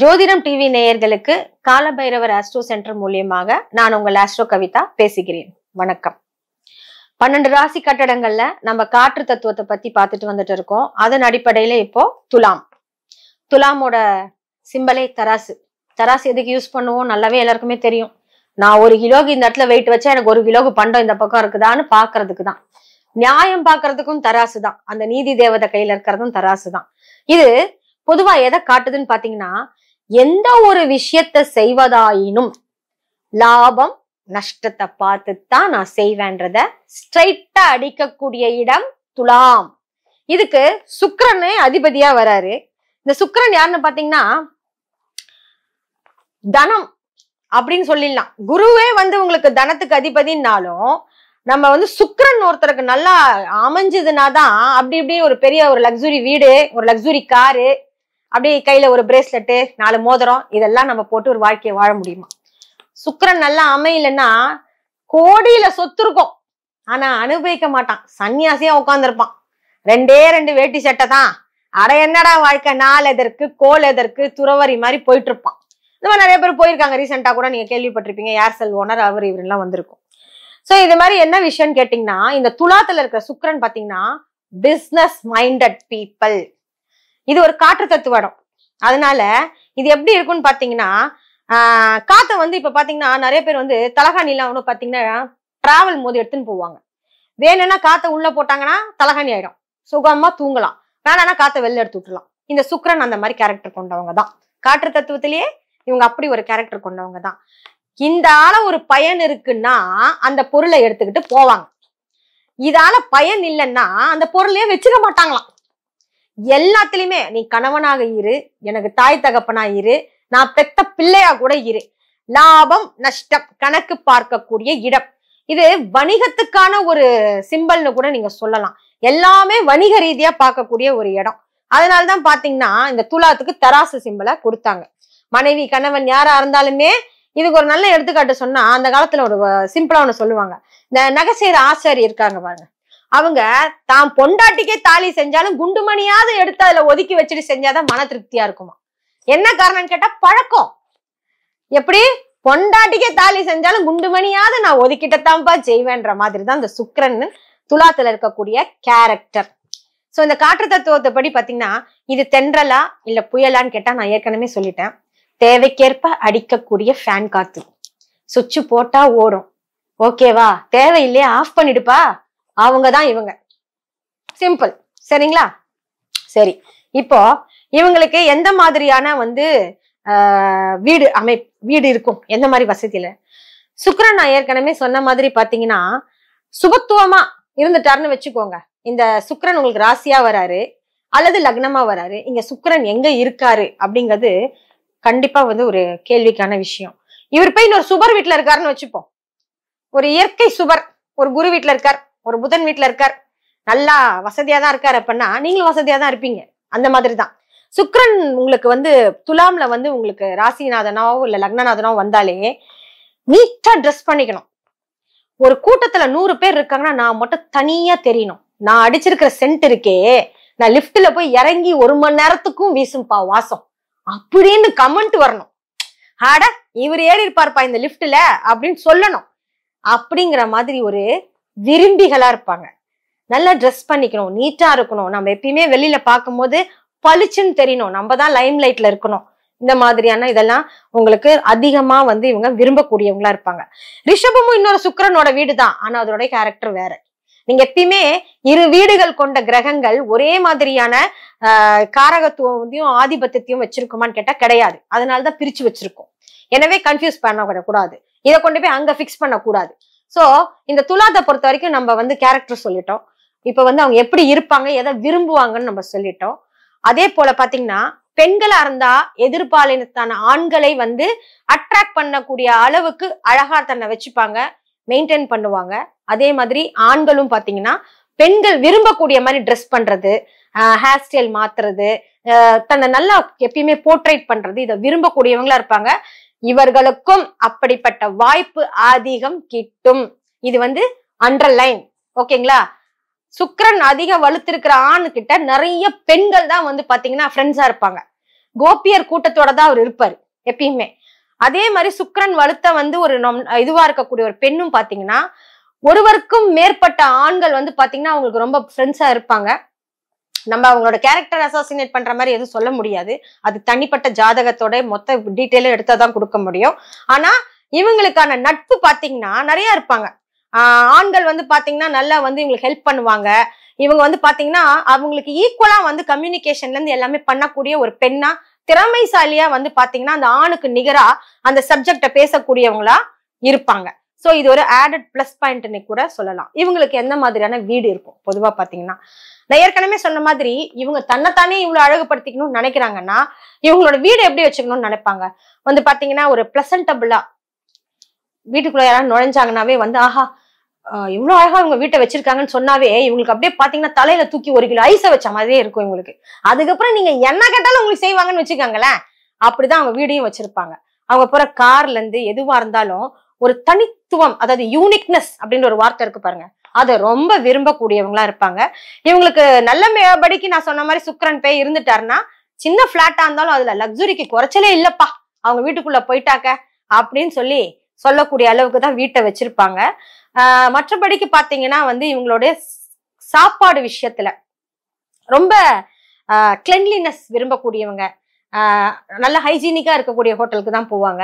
ஜோதிடம் டிவி நேயர்களுக்கு காலபைரவர் astro centre மூலியமாக நான் உங்கள் ஆஸ்ட்ரோ கவிதா பேசுகிறேன் வணக்கம் பன்னெண்டு ராசி கட்டடங்கள்ல நம்ம காற்று தத்துவத்தை பத்தி பார்த்துட்டு வந்துட்டு இருக்கோம் அதன் அடிப்படையில இப்போ துலாம் துலாமோட சிம்பலே தராசு தராசு எதுக்கு யூஸ் பண்ணுவோம் நல்லாவே எல்லாருக்குமே தெரியும் நான் ஒரு கிலோக்கு இந்த இடத்துல வெயிட் வச்சா எனக்கு ஒரு கிலோக்கு பண்டம் இந்த பக்கம் இருக்குதான்னு பாக்குறதுக்கு தான் நியாயம் பாக்குறதுக்கும் தராசு தான் அந்த நீதி தேவதை கையில இருக்கிறதும் தராசு தான் இது பொதுவா எதை காட்டுதுன்னு பாத்தீங்கன்னா எந்த ஒரு விஷயத்த செய்வதாயினும் லாபம் நஷ்டத்தை பார்த்துத்தான் நான் செய்வேன்றத ஸ்ட்ரைட்டா அடிக்கக்கூடிய இடம் துலாம் இதுக்கு சுக்கரனே அதிபதியா வராரு இந்த சுக்கரன் யாருன்னு பாத்தீங்கன்னா தனம் அப்படின்னு சொல்லிடலாம் குருவே வந்து உங்களுக்கு தனத்துக்கு அதிபதினாலும் நம்ம வந்து சுக்கரன் ஒருத்தருக்கு நல்லா தான் அப்படி இப்படி ஒரு பெரிய ஒரு லக்ஸுரி வீடு ஒரு லக்ஸுரி காரு அப்படியே கையில ஒரு பிரேஸ்லெட்டு நாலு மோதிரம் இதெல்லாம் நம்ம போட்டு ஒரு வாழ்க்கையை வாழ முடியுமா சுக்கரன் நல்லா அமையலன்னா கோடியில சொத்து இருக்கும் ஆனா அனுபவிக்க மாட்டான் சன்னியாசியா உட்காந்துருப்பான் ரெண்டே ரெண்டு வேட்டி சட்டை தான் அட என்னடா வாழ்க்கை நாள் எதற்கு கோல் எதற்கு துறவரி மாதிரி போயிட்டு இருப்பான் இந்த மாதிரி நிறைய பேர் போயிருக்காங்க ரீசெண்டா கூட நீங்க கேள்விப்பட்டிருப்பீங்க யார் செல் ஓனர் அவர் இவரெல்லாம் வந்திருக்கும் சோ இது மாதிரி என்ன விஷயம்னு கேட்டீங்கன்னா இந்த துலாத்துல இருக்கிற சுக்கரன் பாத்தீங்கன்னா பிஸ்னஸ் மைண்டட் பீப்புள் இது ஒரு காற்று தத்துவ இடம் அதனால இது எப்படி இருக்கும்னு பாத்தீங்கன்னா காத்த வந்து இப்ப பாத்தீங்கன்னா நிறைய பேர் வந்து தலகாணிலாம் ஒன்று பாத்தீங்கன்னா டிராவல் மோது எடுத்துன்னு போவாங்க வேணும்னா காத்த உள்ள போட்டாங்கன்னா தலகாணி ஆயிடும் சுகமா தூங்கலாம் வேணாம்னா காத்த வெளில எடுத்து விட்டுலாம் இந்த சுக்கரன் அந்த மாதிரி கேரக்டர் கொண்டவங்க தான் காற்று தத்துவத்திலேயே இவங்க அப்படி ஒரு கேரக்டர் கொண்டவங்க தான் இந்த ஆள ஒரு பயன் இருக்குன்னா அந்த பொருளை எடுத்துக்கிட்டு போவாங்க இதால பயன் இல்லைன்னா அந்த பொருளையே வச்சுக்க மாட்டாங்களாம் எல்லாத்துலயுமே நீ கணவனாக இரு எனக்கு தாய் தகப்பனா இரு நான் பெத்த பிள்ளையா கூட இரு லாபம் நஷ்டம் கணக்கு பார்க்கக்கூடிய இடம் இது வணிகத்துக்கான ஒரு சிம்பல்னு கூட நீங்க சொல்லலாம் எல்லாமே வணிக ரீதியா பார்க்கக்கூடிய ஒரு இடம் அதனாலதான் பாத்தீங்கன்னா இந்த துலாத்துக்கு தராசு சிம்பலை கொடுத்தாங்க மனைவி கணவன் யாரா இருந்தாலுமே இதுக்கு ஒரு நல்ல எடுத்துக்காட்டு சொன்னா அந்த காலத்துல ஒரு சிம்பிளா ஒண்ணு சொல்லுவாங்க இந்த நகை செய்யற இருக்காங்க பாருங்க அவங்க தான் பொண்டாட்டிக்கே தாலி செஞ்சாலும் மணியாவது எடுத்து அதுல ஒதுக்கி வச்சுட்டு செஞ்சாதான் மன திருப்தியா இருக்குமா என்ன காரணம்னு கேட்டா பழக்கம் எப்படி பொண்டாட்டிக்கே தாலி செஞ்சாலும் குண்டுமணியாவது நான் ஒதுக்கிட்டத்தான்ப்பா செய்வேன்ற மாதிரி தான் இந்த சுக்கரன் துலாத்துல இருக்கக்கூடிய கேரக்டர் ஸோ இந்த காற்று தத்துவத்தை படி பார்த்தீங்கன்னா இது தென்றலா இல்ல புயலான்னு கேட்டா நான் ஏற்கனவே சொல்லிட்டேன் தேவைக்கேற்ப அடிக்கக்கூடிய ஃபேன் காத்து சுவிட்சு போட்டா ஓடும் ஓகேவா தேவையில்லையே ஆஃப் பண்ணிடுப்பா அவங்க தான் இவங்க சிம்பிள் சரிங்களா சரி இப்போ இவங்களுக்கு எந்த மாதிரியான வந்து வீடு அமை வீடு இருக்கும் எந்த மாதிரி வசதியில சுக்கரன் நான் ஏற்கனவே சொன்ன மாதிரி பாத்தீங்கன்னா சுபத்துவமா இருந்துட்டாருன்னு வச்சுக்கோங்க இந்த சுக்கரன் உங்களுக்கு ராசியா வராரு அல்லது லக்னமா வராரு இங்க சுக்கரன் எங்க இருக்காரு அப்படிங்கிறது கண்டிப்பா வந்து ஒரு கேள்விக்கான விஷயம் இவர் போய் இன்னொரு சுபர் வீட்டுல இருக்காருன்னு வச்சுப்போம் ஒரு இயற்கை சுபர் ஒரு குரு வீட்டுல இருக்கார் ஒரு புதன் வீட்டுல இருக்கார் நல்லா வசதியா தான் இருக்கார் அப்படின்னா நீங்களும் வசதியா தான் இருப்பீங்க அந்த மாதிரி தான் சுக்ரன் உங்களுக்கு வந்து துலாம்ல வந்து உங்களுக்கு ராசிநாதனாவோ இல்ல லக்னநாதனோ வந்தாலே நீட்டா ட்ரெஸ் பண்ணிக்கணும் ஒரு கூட்டத்துல நூறு பேர் இருக்காங்கன்னா நான் மட்டும் தனியா தெரியணும் நான் அடிச்சிருக்கிற சென்ட் இருக்கே நான் லிப்ட்ல போய் இறங்கி ஒரு மணி நேரத்துக்கும் வீசும்பா வாசம் அப்படின்னு கமெண்ட் வரணும் ஆட இவர் ஏறி இருப்பார்ப்பா இந்த லிஃப்ட்ல அப்படின்னு சொல்லணும் அப்படிங்கிற மாதிரி ஒரு விரும்பிகளா இருப்பாங்க நல்லா ட்ரெஸ் பண்ணிக்கணும் நீட்டா இருக்கணும் நம்ம எப்பயுமே வெளியில பார்க்கும்போது பளிச்சுன்னு தெரியணும் நம்ம தான் லைம் லைட்ல இருக்கணும் இந்த மாதிரியான இதெல்லாம் உங்களுக்கு அதிகமா வந்து இவங்க விரும்பக்கூடியவங்களா இருப்பாங்க ரிஷபமும் இன்னொரு சுக்கரனோட வீடு தான் ஆனா அதோட கேரக்டர் வேற நீங்க எப்பயுமே இரு வீடுகள் கொண்ட கிரகங்கள் ஒரே மாதிரியான காரகத்துவத்தையும் ஆதிபத்தியத்தையும் வச்சிருக்குமான்னு கேட்டா கிடையாது அதனாலதான் பிரிச்சு வச்சிருக்கோம் எனவே கன்ஃபியூஸ் பண்ண கூடாது இதை கொண்டு போய் அங்க பிக்ஸ் பண்ணக்கூடாது சோ இந்த துலாத்தை பொறுத்த வரைக்கும் நம்ம வந்து கேரக்டர் சொல்லிட்டோம் இப்ப வந்து அவங்க எப்படி இருப்பாங்க எதை விரும்புவாங்கன்னு நம்ம சொல்லிட்டோம் அதே போல பாத்தீங்கன்னா பெண்களா இருந்தா எதிர்பாலினத்தான ஆண்களை வந்து அட்ராக்ட் பண்ணக்கூடிய அளவுக்கு அழகா தன்னை வச்சுப்பாங்க மெயின்டைன் பண்ணுவாங்க அதே மாதிரி ஆண்களும் பாத்தீங்கன்னா பெண்கள் விரும்பக்கூடிய மாதிரி ட்ரெஸ் பண்றது ஹேர் ஸ்டைல் மாத்துறது தன்னை நல்லா எப்பயுமே போர்ட்ரேட் பண்றது இதை விரும்பக்கூடியவங்களா இருப்பாங்க இவர்களுக்கும் அப்படிப்பட்ட வாய்ப்பு அதிகம் கிட்டும் இது வந்து அண்டர்லைன் ஓகேங்களா சுக்கரன் அதிக வலுத்திருக்கிற ஆணு கிட்ட நிறைய பெண்கள் தான் வந்து பாத்தீங்கன்னா ஃப்ரெண்ட்ஸா இருப்பாங்க கோபியர் கூட்டத்தோட தான் அவர் இருப்பாரு எப்பயுமே அதே மாதிரி சுக்கரன் வலுத்த வந்து ஒரு நம் இதுவா இருக்கக்கூடிய ஒரு பெண்ணும் பாத்தீங்கன்னா ஒருவருக்கும் மேற்பட்ட ஆண்கள் வந்து பாத்தீங்கன்னா அவங்களுக்கு ரொம்ப ஃப்ரெண்ட்ஸா இருப்பாங்க நம்ம அவங்களோட கேரக்டர் அசோசினேட் பண்ற மாதிரி எதுவும் சொல்ல முடியாது அது தனிப்பட்ட ஜாதகத்தோட மொத்த டீட்டெயிலும் எடுத்தாதான் கொடுக்க முடியும் ஆனா இவங்களுக்கான நட்பு பாத்தீங்கன்னா நிறைய இருப்பாங்க ஆண்கள் வந்து பாத்தீங்கன்னா நல்லா வந்து இவங்களுக்கு ஹெல்ப் பண்ணுவாங்க இவங்க வந்து பாத்தீங்கன்னா அவங்களுக்கு ஈக்குவலா வந்து கம்யூனிகேஷன்ல இருந்து எல்லாமே பண்ணக்கூடிய ஒரு பெண்ணா திறமைசாலியா வந்து பாத்தீங்கன்னா அந்த ஆணுக்கு நிகரா அந்த சப்ஜெக்ட பேசக்கூடியவங்களா இருப்பாங்க ஸோ இது ஒரு ஆடட் பிளஸ் பாயிண்ட்னு கூட சொல்லலாம் இவங்களுக்கு எந்த மாதிரியான வீடு இருக்கும் பொதுவா பாத்தீங்கன்னா நான் ஏற்கனவே சொன்ன மாதிரி இவங்க தன்னைத்தானே இவ்வளவு அழகுபடுத்திக்கணும்னு நினைக்கிறாங்கன்னா இவங்களோட வீடு எப்படி வச்சுக்கணும்னு நினைப்பாங்க வந்து பாத்தீங்கன்னா ஒரு பிளசன்டபுளா வீட்டுக்குள்ள யாராவது நுழைஞ்சாங்கன்னாவே வந்து ஆஹா இவ்வளவு அழகா இவங்க வீட்டை வச்சிருக்காங்கன்னு சொன்னாவே இவங்களுக்கு அப்படியே பாத்தீங்கன்னா தலையில தூக்கி ஒரு கிலோ ஐஸை வச்ச மாதிரியே இருக்கும் இவங்களுக்கு அதுக்கப்புறம் நீங்க என்ன கேட்டாலும் உங்களுக்கு செய்வாங்கன்னு வச்சுக்கோங்களேன் அப்படிதான் அவங்க வீடையும் வச்சிருப்பாங்க அவங்க போற கார்ல இருந்து எதுவா இருந்தாலும் ஒரு தனித்துவம் அதாவது யூனிக்னஸ் அப்படின்ற ஒரு வார்த்தை இருக்கு பாருங்க அதை ரொம்ப விரும்பக்கூடியவங்களா இருப்பாங்க இவங்களுக்கு நல்ல படிக்கு நான் சொன்ன மாதிரி சுக்கரன் பே இருந்துட்டாருன்னா சின்ன பிளாட்டா இருந்தாலும் அதுல லக்ஸுரிக்கு குறைச்சலே இல்லப்பா அவங்க வீட்டுக்குள்ள போயிட்டாக்க அப்படின்னு சொல்லி சொல்லக்கூடிய அளவுக்கு தான் வீட்டை வச்சிருப்பாங்க மற்றபடிக்கு பாத்தீங்கன்னா வந்து இவங்களுடைய சாப்பாடு விஷயத்துல ரொம்ப கிளென்லினஸ் விரும்பக்கூடியவங்க நல்ல ஹைஜீனிக்கா இருக்கக்கூடிய ஹோட்டலுக்கு தான் போவாங்க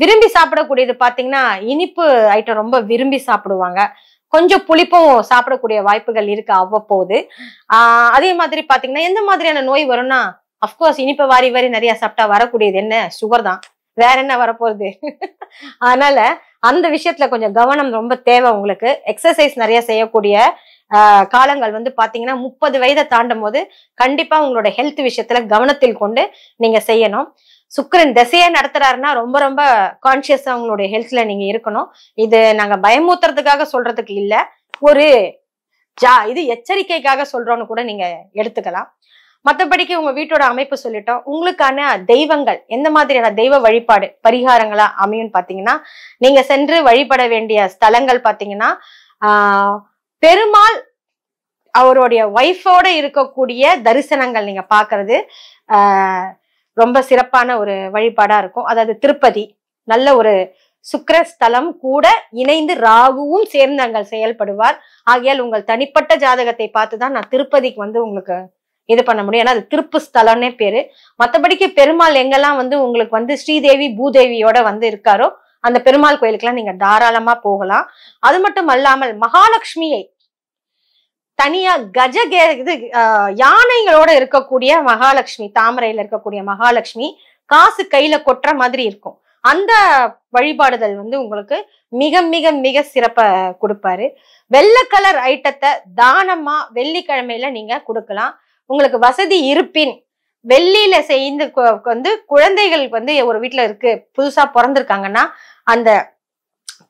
விரும்பி சாப்பிடக்கூடியது பாத்தீங்கன்னா இனிப்பு ஐட்டம் ரொம்ப விரும்பி சாப்பிடுவாங்க கொஞ்சம் புளிப்பும் சாப்பிடக்கூடிய வாய்ப்புகள் இருக்கு அவ்வப்போது ஆஹ் அதே மாதிரி பாத்தீங்கன்னா எந்த மாதிரியான நோய் வரும்னா அப்கோர்ஸ் இனிப்பு வாரி வாரி நிறைய சாப்பிட்டா வரக்கூடியது என்ன சுகர் தான் வேற என்ன வரப்போகுது அதனால அந்த விஷயத்துல கொஞ்சம் கவனம் ரொம்ப தேவை உங்களுக்கு எக்ஸசைஸ் நிறைய செய்யக்கூடிய காலங்கள் வந்து பாத்தீங்கன்னா முப்பது வயதை தாண்டும் போது கண்டிப்பா உங்களோட ஹெல்த் விஷயத்துல கவனத்தில் கொண்டு நீங்க செய்யணும் சுக்கரன் திசையா நடத்துறாருன்னா ரொம்ப ரொம்ப கான்சியஸா உங்களுடைய ஹெல்த்ல நீங்க இருக்கணும் இது நாங்க பயமூத்துறதுக்காக சொல்றதுக்கு இல்ல ஒரு ஜா இது எச்சரிக்கைக்காக சொல்றோம்னு கூட நீங்க எடுத்துக்கலாம் மற்றபடிக்கு உங்க வீட்டோட அமைப்பு சொல்லிட்டோம் உங்களுக்கான தெய்வங்கள் எந்த மாதிரியான தெய்வ வழிபாடு பரிகாரங்களா அமையும்னு பாத்தீங்கன்னா நீங்க சென்று வழிபட வேண்டிய ஸ்தலங்கள் பாத்தீங்கன்னா பெருமாள் அவருடைய ஒய்ஃபோட இருக்கக்கூடிய தரிசனங்கள் நீங்க பாக்குறது ரொம்ப சிறப்பான ஒரு வழிபாடா இருக்கும் அதாவது திருப்பதி நல்ல ஒரு சுக்கரஸ்தலம் கூட இணைந்து ராகுவும் சேர்ந்து அங்கே செயல்படுவார் ஆகையால் உங்கள் தனிப்பட்ட ஜாதகத்தை பார்த்து தான் நான் திருப்பதிக்கு வந்து உங்களுக்கு இது பண்ண முடியும் ஏன்னா அது திருப்பு ஸ்தலம்னே பேரு மற்றபடிக்கு பெருமாள் எங்கெல்லாம் வந்து உங்களுக்கு வந்து ஸ்ரீதேவி பூதேவியோட வந்து இருக்காரோ அந்த பெருமாள் கோயிலுக்கெல்லாம் நீங்க தாராளமா போகலாம் அது மட்டும் அல்லாமல் மகாலட்சுமியை தனியா கே இது யானைகளோட இருக்கக்கூடிய மகாலட்சுமி தாமரையில இருக்கக்கூடிய மகாலட்சுமி காசு கையில கொட்டுற மாதிரி இருக்கும் அந்த வழிபாடுதல் வந்து உங்களுக்கு மிக மிக மிக சிறப்ப கொடுப்பாரு வெள்ளை கலர் ஐட்டத்தை தானமா வெள்ளிக்கிழமையில நீங்க கொடுக்கலாம் உங்களுக்கு வசதி இருப்பின் வெள்ளியில செய்து வந்து குழந்தைகள் வந்து ஒரு வீட்டுல இருக்கு புதுசா பிறந்திருக்காங்கன்னா அந்த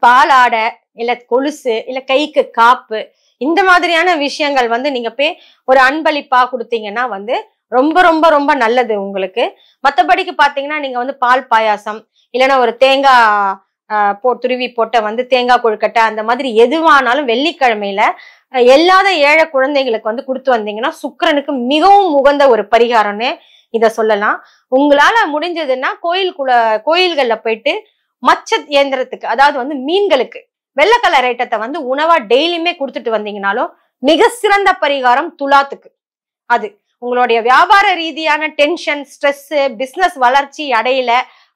பாலாடை இல்ல கொலுசு இல்ல கைக்கு காப்பு இந்த மாதிரியான விஷயங்கள் வந்து நீங்க போய் ஒரு அன்பளிப்பா கொடுத்தீங்கன்னா வந்து ரொம்ப ரொம்ப ரொம்ப நல்லது உங்களுக்கு மற்றபடிக்கு பாத்தீங்கன்னா நீங்க வந்து பால் பாயாசம் இல்லைன்னா ஒரு தேங்காய் போ துருவி போட்ட வந்து தேங்காய் கொழுக்கட்டை அந்த மாதிரி எதுவானாலும் வெள்ளிக்கிழமையில எல்லாத ஏழை குழந்தைகளுக்கு வந்து கொடுத்து வந்தீங்கன்னா சுக்கரனுக்கு மிகவும் உகந்த ஒரு பரிகாரம்னு இதை சொல்லலாம் உங்களால முடிஞ்சதுன்னா கோயில் குல கோயில்களில் போயிட்டு மச்ச இயந்திரத்துக்கு அதாவது வந்து மீன்களுக்கு வெள்ளக்கலர் கலர் ஐட்டத்தை வந்து உணவா டெய்லியுமே கொடுத்துட்டு வந்தீங்கனாலும் மிக சிறந்த பரிகாரம் துலாத்துக்கு அது உங்களுடைய வியாபார ரீதியான டென்ஷன் ஸ்ட்ரெஸ்ஸு பிஸ்னஸ் வளர்ச்சி அடையில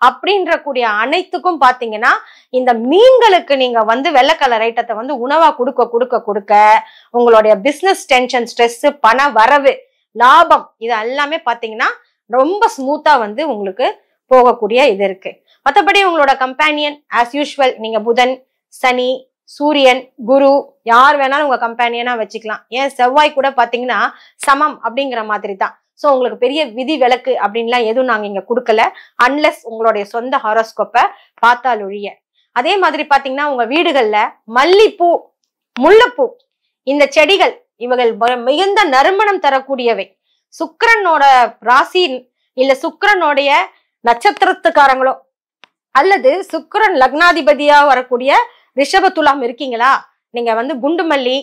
அப்படின்ற கூடிய அனைத்துக்கும் பாத்தீங்கன்னா இந்த மீன்களுக்கு நீங்க வந்து வெள்ளக்கலர் ஐட்டத்தை வந்து உணவா கொடுக்க கொடுக்க கொடுக்க உங்களுடைய பிஸ்னஸ் டென்ஷன் ஸ்ட்ரெஸ் பண வரவு லாபம் இது எல்லாமே பாத்தீங்கன்னா ரொம்ப ஸ்மூத்தா வந்து உங்களுக்கு போகக்கூடிய இது இருக்கு மற்றபடி உங்களோட கம்பேனியன் ஆஸ் யூஷுவல் நீங்க புதன் சனி சூரியன் குரு யார் வேணாலும் உங்க கம்பெனியனா வச்சுக்கலாம் ஏன் செவ்வாய் கூட பாத்தீங்கன்னா சமம் அப்படிங்கிற மாதிரி தான் ஸோ உங்களுக்கு பெரிய விதி விளக்கு அப்படின்லாம் எதுவும் நாங்கள் இங்கே கொடுக்கல அன்லெஸ் உங்களுடைய சொந்த ஹாரோஸ்கோப்பை பார்த்தால் ஒழிய அதே மாதிரி பார்த்தீங்கன்னா உங்க வீடுகளில் மல்லிப்பூ முல்லைப்பூ இந்த செடிகள் இவர்கள் மிகுந்த நறுமணம் தரக்கூடியவை சுக்கரனோட ராசி இல்ல சுக்கரனுடைய நட்சத்திரத்துக்காரங்களோ அல்லது சுக்கரன் லக்னாதிபதியா வரக்கூடிய ரிஷப துலாம் இருக்கீங்களா நீங்க வந்து குண்டுமல்லி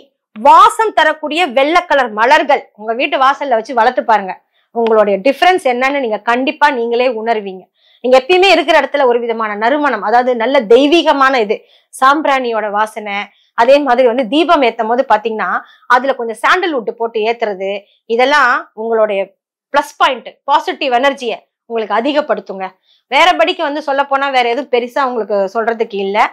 வாசம் தரக்கூடிய வெள்ளை கலர் மலர்கள் உங்க வீட்டு வாசல்ல வச்சு வளர்த்து பாருங்க உங்களுடைய டிஃபரன்ஸ் என்னன்னு நீங்க கண்டிப்பா நீங்களே உணர்வீங்க நீங்க எப்பயுமே இருக்கிற இடத்துல ஒரு விதமான நறுமணம் அதாவது நல்ல தெய்வீகமான இது சாம்பிராணியோட வாசனை அதே மாதிரி வந்து தீபம் ஏத்தும் போது பாத்தீங்கன்னா அதுல கொஞ்சம் சாண்டல்வுட் போட்டு ஏத்துறது இதெல்லாம் உங்களுடைய பிளஸ் பாயிண்ட் பாசிட்டிவ் எனர்ஜியை உங்களுக்கு அதிகப்படுத்துங்க வேற படிக்கு வந்து சொல்ல போனா வேற எதுவும் பெருசா உங்களுக்கு சொல்றதுக்கு இல்லை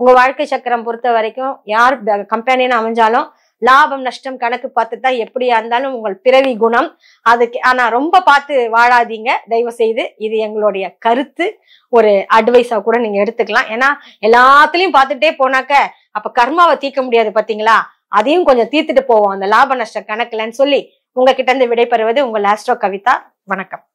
உங்க வாழ்க்கை சக்கரம் பொறுத்த வரைக்கும் யார் கம்பெனின்னு அமைஞ்சாலும் லாபம் நஷ்டம் கணக்கு பார்த்து தான் எப்படியா இருந்தாலும் உங்கள் பிறவி குணம் அதுக்கு ஆனா ரொம்ப பார்த்து வாழாதீங்க தயவு செய்து இது எங்களுடைய கருத்து ஒரு அட்வைஸா கூட நீங்க எடுத்துக்கலாம் ஏன்னா எல்லாத்துலயும் பார்த்துட்டே போனாக்க அப்ப கர்மாவை தீர்க்க முடியாது பாத்தீங்களா அதையும் கொஞ்சம் தீர்த்துட்டு போவோம் அந்த லாப நஷ்ட கணக்குலன்னு சொல்லி உங்ககிட்ட இருந்து விடைபெறுவது உங்கள் லாஸ்ட்ரோ கவிதா வணக்கம்